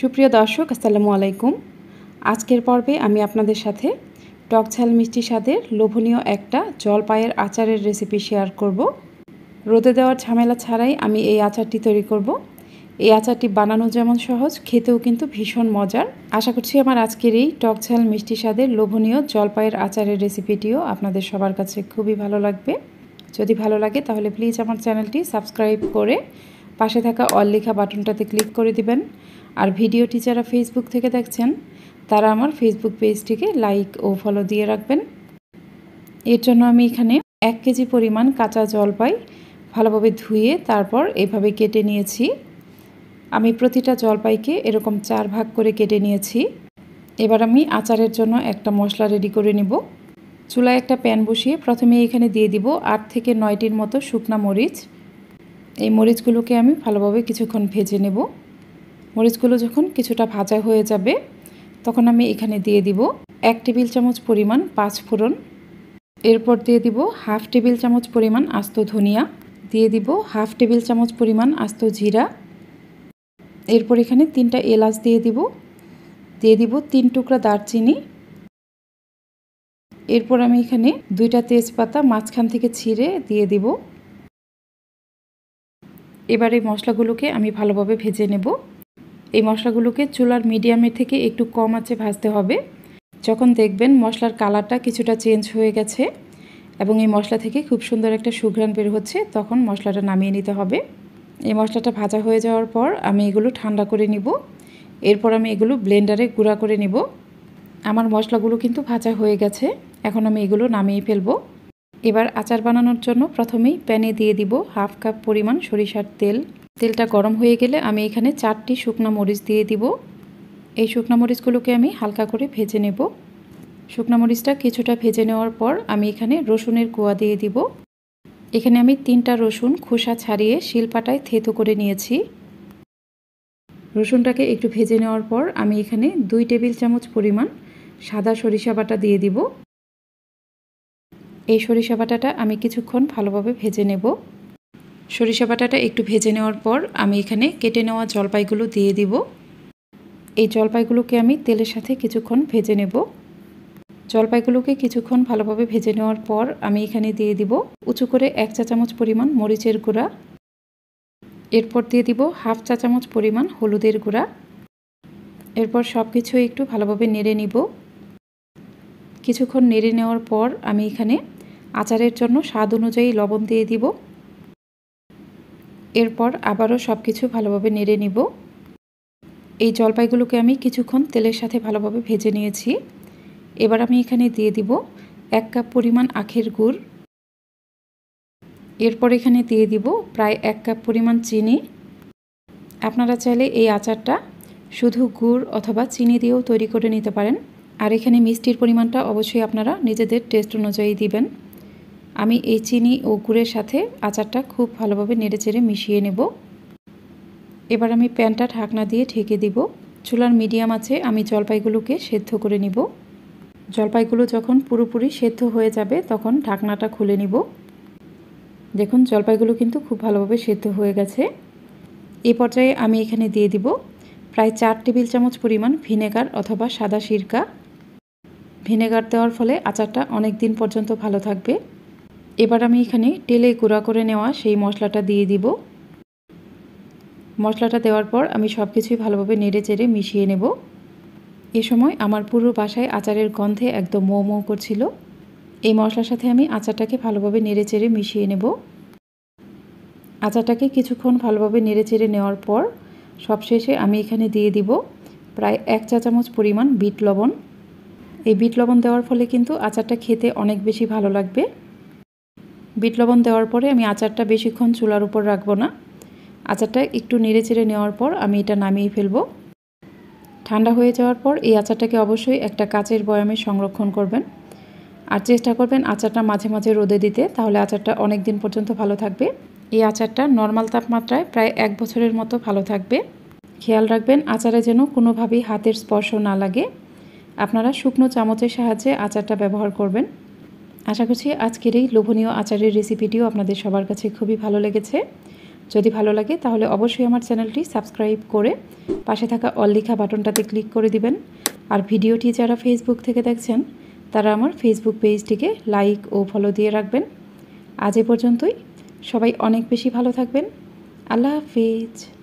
সুপ্রিয় দর্শক আসসালামু আলাইকুম আজকের পর্বে আমি আপনাদের সাথে টক ছাল মিষ্টি স্বাদের লোভনীয় একটা জলপাইয়ের আচারের রেসিপি শেয়ার করব রোদে দেওয়ার ঝামেলা ছাড়াই আমি এই আচারটি তৈরি করব এই আচারটি বানানো যেমন সহজ খেতেও কিন্তু ভীষণ মজার আশা করছি আমার আজকের এই টক ছাল মিষ্টি স্বাদের লোভনীয় জলপাইয়ের আচারের রেসিপিটিও আপনাদের সবার কাছে খুবই ভালো লাগবে যদি ভালো লাগে তাহলে প্লিজ আমার চ্যানেলটি সাবস্ক্রাইব করে পাশে থাকা অল লেখা বাটনটাতে ক্লিক করে দিবেন আর ভিডিওটি যারা ফেসবুক থেকে দেখছেন তারা আমার ফেসবুক পেজটিকে লাইক ও ফলো দিয়ে রাখবেন এর জন্য আমি এখানে এক কেজি পরিমাণ কাঁচা জলপাই ভালোভাবে ধুয়ে তারপর এভাবে কেটে নিয়েছি আমি প্রতিটা জলপাইকে এরকম চার ভাগ করে কেটে নিয়েছি এবার আমি আচারের জন্য একটা মশলা রেডি করে নিব চুলায় একটা প্যান বসিয়ে প্রথমে এখানে দিয়ে দিব আট থেকে নয়টির মতো শুকনা মরিচ এই মরিচগুলোকে আমি ভালোভাবে কিছুক্ষণ ভেজে নেব মরিচগুলো যখন কিছুটা ভাজা হয়ে যাবে তখন আমি এখানে দিয়ে দিব এক টেবিল চামচ পরিমাণ পাঁচ ফোড়ন এরপর দিয়ে দিব হাফ টেবিল চামচ পরিমাণ আস্ত ধনিয়া দিয়ে দিব হাফ টেবিল চামচ পরিমাণ আস্ত জিরা এরপর এখানে তিনটা এলাচ দিয়ে দিব দিয়ে দিব তিন টুকরা দারচিনি এরপর আমি এখানে দুইটা তেজপাতা মাঝখান থেকে ছিঁড়ে দিয়ে দিব এবার এই মশলাগুলোকে আমি ভালোভাবে ভেজে নেব এই মশলাগুলোকে চুলার মিডিয়ামের থেকে একটু কম আছে ভাজতে হবে যখন দেখবেন মশলার কালারটা কিছুটা চেঞ্জ হয়ে গেছে এবং এই মশলা থেকে খুব সুন্দর একটা সুঘ্রাণ বের হচ্ছে তখন মশলাটা নামিয়ে নিতে হবে এই মশলাটা ভাজা হয়ে যাওয়ার পর আমি এগুলো ঠান্ডা করে নিব এরপর আমি এগুলো ব্লেন্ডারে গুঁড়া করে নিব আমার মশলাগুলো কিন্তু ভাজা হয়ে গেছে এখন আমি এগুলো নামিয়ে ফেলবো এবার আচার বানানোর জন্য প্রথমেই প্যানে দিয়ে দিব হাফ কাপ পরিমাণ সরিষার তেল তেলটা গরম হয়ে গেলে আমি এখানে চারটি শুকনো মরিচ দিয়ে দিব এই শুকনো মরিচগুলোকে আমি হালকা করে ভেজে নেব শুকনো মরিচটা কিছুটা ভেজে নেওয়ার পর আমি এখানে রসুনের কুয়া দিয়ে দিব এখানে আমি তিনটা রসুন খোসা ছাড়িয়ে শিলপাটায় থেতো করে নিয়েছি রসুনটাকে একটু ভেজে নেওয়ার পর আমি এখানে দুই টেবিল চামচ পরিমাণ সাদা সরিষা বাটা দিয়ে দিব এই সরিষা বাটাটা আমি কিছুক্ষণ ভালোভাবে ভেজে নেব সরিষা বাটাটা একটু ভেজে নেওয়ার পর আমি এখানে কেটে নেওয়া জলপাইগুলো দিয়ে দিব এই জলপাইগুলোকে আমি তেলের সাথে কিছুক্ষণ ভেজে নেব জলপাইগুলোকে কিছুক্ষণ ভালোভাবে ভেজে নেওয়ার পর আমি এখানে দিয়ে দিব উঁচু করে এক চা চামচ পরিমাণ মরিচের গুঁড়া এরপর দিয়ে দিব হাফ চা চামচ পরিমাণ হলুদের গুঁড়া এরপর সব কিছু একটু ভালোভাবে নেড়ে নিব কিছুক্ষণ নেড়ে নেওয়ার পর আমি এখানে আচারের জন্য স্বাদ অনুযায়ী লবণ দিয়ে দিব এরপর আবারও সব কিছু ভালোভাবে নেড়ে নিব এই জলপাইগুলোকে আমি কিছুক্ষণ তেলের সাথে ভালোভাবে ভেজে নিয়েছি এবার আমি এখানে দিয়ে দিব এক কাপ পরিমাণ আখের গুড় এরপর এখানে দিয়ে দিব প্রায় এক কাপ পরিমাণ চিনি আপনারা চাইলে এই আচারটা শুধু গুড় অথবা চিনি দিয়েও তৈরি করে নিতে পারেন আর এখানে মিষ্টির পরিমাণটা অবশ্যই আপনারা নিজেদের টেস্ট অনুযায়ী দিবেন আমি এই চিনি ও গুড়ের সাথে আচারটা খুব ভালোভাবে নেড়েচেড়ে মিশিয়ে নেব এবার আমি প্যানটা ঢাকনা দিয়ে ঢেকে দিব চুলার মিডিয়াম আছে আমি জলপাইগুলোকে সেদ্ধ করে নিব জলপাইগুলো যখন পুরোপুরি সেদ্ধ হয়ে যাবে তখন ঢাকনাটা খুলে নিব দেখুন জলপাইগুলো কিন্তু খুব ভালোভাবে সেদ্ধ হয়ে গেছে এ পর্যায়ে আমি এখানে দিয়ে দিব প্রায় চার টেবিল চামচ পরিমাণ ভিনেগার অথবা সাদা সিরকা ভিনেগার দেওয়ার ফলে আচারটা অনেক দিন পর্যন্ত ভালো থাকবে এবার আমি এখানে টেলে গুঁড়া করে নেওয়া সেই মশলাটা দিয়ে দিব মশলাটা দেওয়ার পর আমি সব কিছুই ভালোভাবে নেড়ে চেড়ে মিশিয়ে নেব এ সময় আমার পুরো বাসায় আচারের গন্ধে একদম মো মো করছিল এই মশলার সাথে আমি আচারটাকে ভালোভাবে নেড়ে চেড়ে মিশিয়ে নেব আচারটাকে কিছুক্ষণ ভালোভাবে নেড়ে চেড়ে নেওয়ার পর সবশেষে আমি এখানে দিয়ে দিব প্রায় এক চা চামচ পরিমাণ বিট লবণ এই বিট লবণ দেওয়ার ফলে কিন্তু আচারটা খেতে অনেক বেশি ভালো লাগবে বিট লবণ দেওয়ার পরে আমি আচারটা বেশিক্ষণ চুলার উপর রাখবো না আচারটা একটু নেড়ে চেড়ে নেওয়ার পর আমি এটা নামিয়ে ফেলবো ঠান্ডা হয়ে যাওয়ার পর এই আচারটাকে অবশ্যই একটা কাচের বয়ামে সংরক্ষণ করবেন আর চেষ্টা করবেন আচারটা মাঝে মাঝে রোদে দিতে তাহলে আচারটা অনেক দিন পর্যন্ত ভালো থাকবে এই আচারটা নর্মাল তাপমাত্রায় প্রায় এক বছরের মতো ভালো থাকবে খেয়াল রাখবেন আচারে যেন কোনোভাবেই হাতের স্পর্শ না লাগে আপনারা শুকনো চামচের সাহায্যে আচারটা ব্যবহার করবেন আশা করছি আজকের এই লোভনীয় আচারের রেসিপিটিও আপনাদের সবার কাছে খুবই ভালো লেগেছে যদি ভালো লাগে তাহলে অবশ্যই আমার চ্যানেলটি সাবস্ক্রাইব করে পাশে থাকা অল বাটনটাতে ক্লিক করে দিবেন আর ভিডিওটি যারা ফেসবুক থেকে দেখছেন তারা আমার ফেসবুক পেজটিকে লাইক ও ফলো দিয়ে রাখবেন আজ এ পর্যন্তই সবাই অনেক বেশি ভালো থাকবেন আল্লাহ হাফিজ